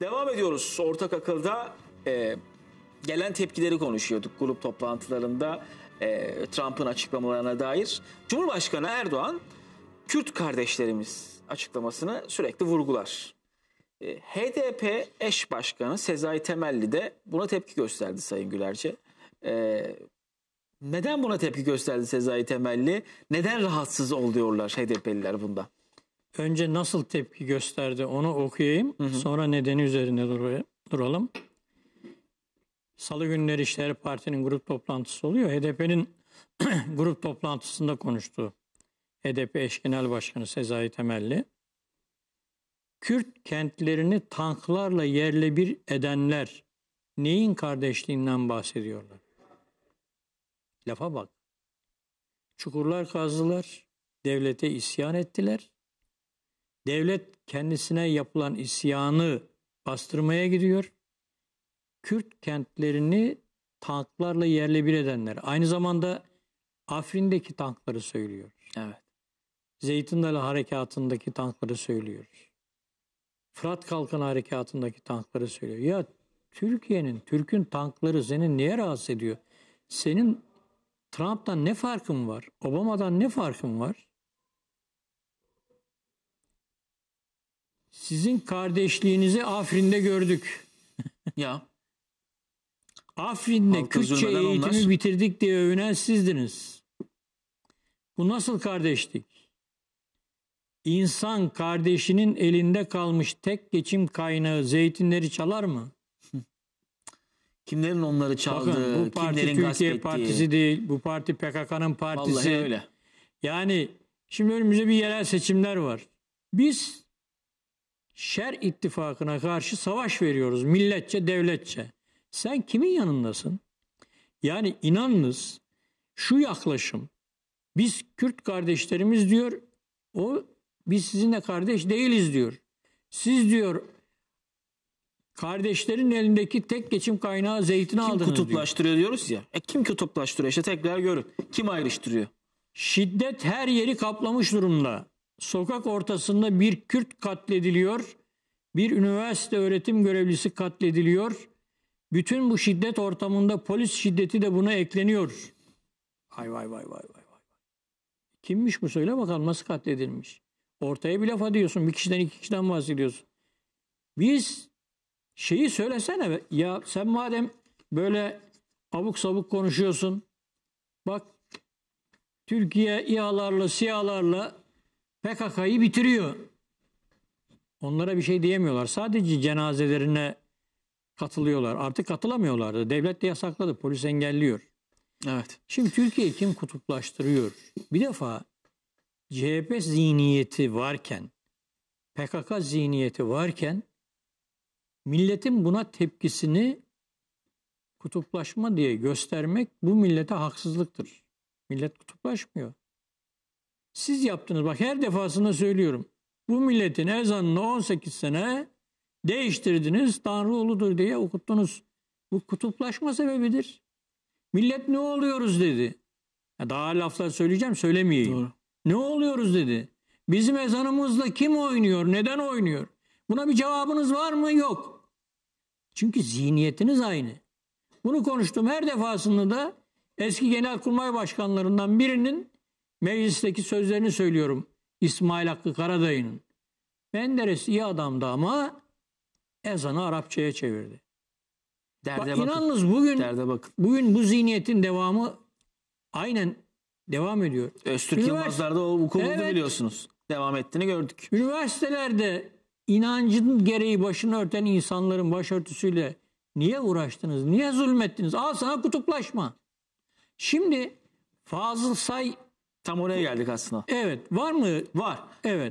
Devam ediyoruz ortak akılda. E, gelen tepkileri konuşuyorduk grup toplantılarında e, Trump'ın açıklamalarına dair. Cumhurbaşkanı Erdoğan Kürt kardeşlerimiz açıklamasını sürekli vurgular. E, HDP eş başkanı Sezai Temelli de buna tepki gösterdi Sayın Gülerce. E, neden buna tepki gösterdi Sezai Temelli? Neden rahatsız oluyorlar HDP'liler bundan? önce nasıl tepki gösterdi onu okuyayım. Hı hı. Sonra nedeni üzerine dur duralım. Salı günleri işte partinin grup toplantısı oluyor. HDP'nin grup toplantısında konuştu. HDP eş genel başkanı Sezai Temelli. Kürt kentlerini tanklarla yerle bir edenler neyin kardeşliğinden bahsediyorlar? Lafa bak. Çukurlar kazdılar, devlete isyan ettiler. Devlet kendisine yapılan isyanı bastırmaya gidiyor. Kürt kentlerini tanklarla yerle bir edenler. Aynı zamanda Afrin'deki tankları söylüyoruz. Evet. Zeytin Dalı Harekatı'ndaki tankları söylüyoruz. Fırat kalkın Harekatı'ndaki tankları söylüyor. Ya Türkiye'nin, Türk'ün tankları seni niye rahatsız ediyor? Senin Trump'tan ne farkın var? Obama'dan ne farkın var? Sizin kardeşliğinizi Afrin'de gördük. ya. Afrin'de Halka Kürtçe eğitimi onlar. bitirdik diye övünen sizdiniz. Bu nasıl kardeşlik? İnsan kardeşinin elinde kalmış tek geçim kaynağı zeytinleri çalar mı? Kimlerin onları çaldığı, Bakın, bu parti kimlerin Türkiye gasp partisi değil, bu parti PKK'nın partisi. Vallahi öyle. Yani şimdi önümüzde bir yerel seçimler var. Biz şer ittifakına karşı savaş veriyoruz milletçe, devletçe. Sen kimin yanındasın? Yani inanınız şu yaklaşım biz Kürt kardeşlerimiz diyor o biz sizinle kardeş değiliz diyor. Siz diyor kardeşlerin elindeki tek geçim kaynağı zeytini kim aldınız Kim kutuplaştırıyor diyor. diyoruz ya. E kim kutuplaştırıyor işte tekrar görün. Kim ayrıştırıyor? Şiddet her yeri kaplamış durumda sokak ortasında bir Kürt katlediliyor, bir üniversite öğretim görevlisi katlediliyor. Bütün bu şiddet ortamında polis şiddeti de buna ekleniyor. Vay vay vay vay vay. Kimmiş bu söyle bakalım nasıl katledilmiş? Ortaya bir laf diyorsun. Bir kişiden iki kişiden bahsediyorsun. Biz şeyi söylesene ya sen madem böyle abuk sabuk konuşuyorsun. Bak Türkiye İHA'larla, SİHA'larla PKK'yı bitiriyor. Onlara bir şey diyemiyorlar. Sadece cenazelerine katılıyorlar. Artık katılamıyorlardı. Devlet de yasakladı. Polis engelliyor. Evet. Şimdi Türkiye kim kutuplaştırıyor? Bir defa CHP zihniyeti varken, PKK zihniyeti varken milletin buna tepkisini kutuplaşma diye göstermek bu millete haksızlıktır. Millet kutuplaşmıyor. Siz yaptınız. Bak her defasında söylüyorum. Bu milletin ezanını 18 sene değiştirdiniz. Tanrı oludur diye okuttunuz. Bu kutuplaşma sebebidir. Millet ne oluyoruz dedi. Daha laflar söyleyeceğim söylemeyeyim. Doğru. Ne oluyoruz dedi. Bizim ezanımızla kim oynuyor? Neden oynuyor? Buna bir cevabınız var mı? Yok. Çünkü zihniyetiniz aynı. Bunu konuştum her defasında da eski genelkurmay başkanlarından birinin Meclisteki sözlerini söylüyorum İsmail Hakkı Karadayı'nın. Menderes iyi adamdı ama ezanı Arapçaya çevirdi. Derde Bak, bakın. İnanınız bugün Derde bakın. bugün bu zihniyetin devamı aynen devam ediyor. Öztürk Üniversite, Yılmazlar'da o bu evet, biliyorsunuz. Devam ettiğini gördük. Üniversitelerde inancın gereği başını örten insanların başörtüsüyle niye uğraştınız? Niye zulmettiniz? Al sana kutuplaşma. Şimdi Fazıl Say Tam oraya geldik aslında. Evet. Var mı? Var. Evet.